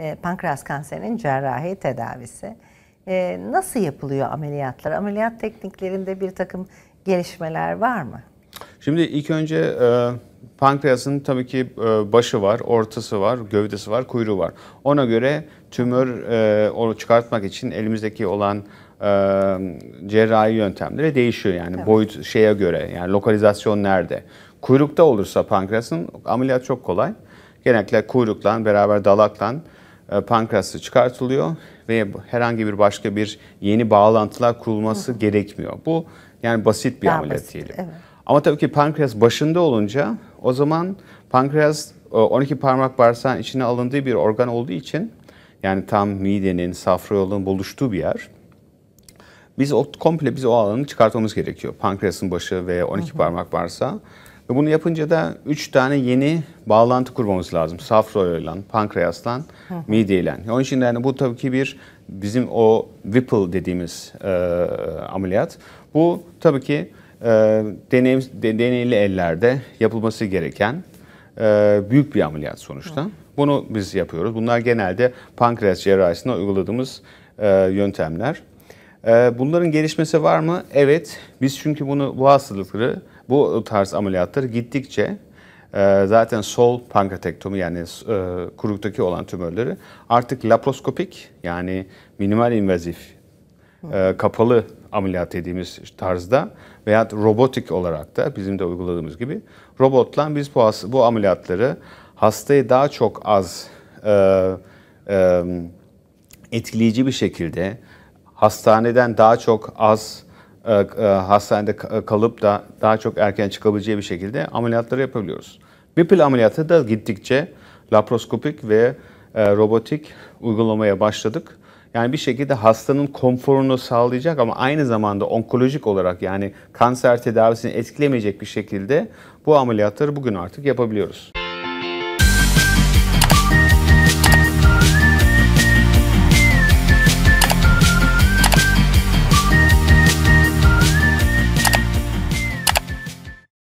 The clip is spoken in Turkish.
E, pankreas kanserinin cerrahi tedavisi. E, nasıl yapılıyor ameliyatlar? Ameliyat tekniklerinde bir takım gelişmeler var mı? Şimdi ilk önce e, pankreasın tabii ki başı var, ortası var, gövdesi var, kuyruğu var. Ona göre tümör onu çıkartmak için elimizdeki olan cerrahi yöntemleri değişiyor yani evet. boyut şeye göre yani lokalizasyon nerede. Kuyrukta olursa pankreasın ameliyat çok kolay. Genellikle kuyrukla beraber dalakla e, pankreası çıkartılıyor ve herhangi bir başka bir yeni bağlantılar kurulması Hı. gerekmiyor. Bu yani basit bir Daha ameliyat basit, diyelim. Evet. Ama tabii ki pankreas başında olunca o zaman pankreas 12 e, parmak bağırsağın içine alındığı bir organ olduğu için yani tam midenin, safra yolunun buluştuğu bir yer. Biz o komple biz o alanı çıkartmamız gerekiyor. Pankreasın başı ve 12 hı parmak bağırsağı. Ve bunu yapınca da 3 tane yeni bağlantı kurmamız lazım. Safroyla, pankreasla, mideyle. Onun için yani bu tabii ki bir bizim o Whipple dediğimiz e, ameliyat. Bu tabii ki e, deneyim, de, deneyli ellerde yapılması gereken e, büyük bir ameliyat sonuçta. Hı. Bunu biz yapıyoruz. Bunlar genelde pankreas cerrahisine uyguladığımız e, yöntemler. Ee, bunların gelişmesi var mı? Evet. Biz çünkü bunu bu hastalıkları, bu tarz ameliyatları gittikçe e, zaten sol pankreatektomi yani e, kuruktaki olan tümörleri artık laproskopik yani minimal invazif e, kapalı ameliyat dediğimiz tarzda veya robotik olarak da bizim de uyguladığımız gibi robotla biz bu, bu ameliyatları hastayı daha çok az e, e, etkileyici bir şekilde hastaneden daha çok az e, e, hastanede e, kalıp da daha çok erken çıkabileceği bir şekilde ameliyatları yapabiliyoruz. Bir pil ameliyatı da gittikçe laparoskopik ve robotik uygulamaya başladık. Yani bir şekilde hastanın konforunu sağlayacak ama aynı zamanda onkolojik olarak yani kanser tedavisini etkilemeyecek bir şekilde bu ameliyatları bugün artık yapabiliyoruz.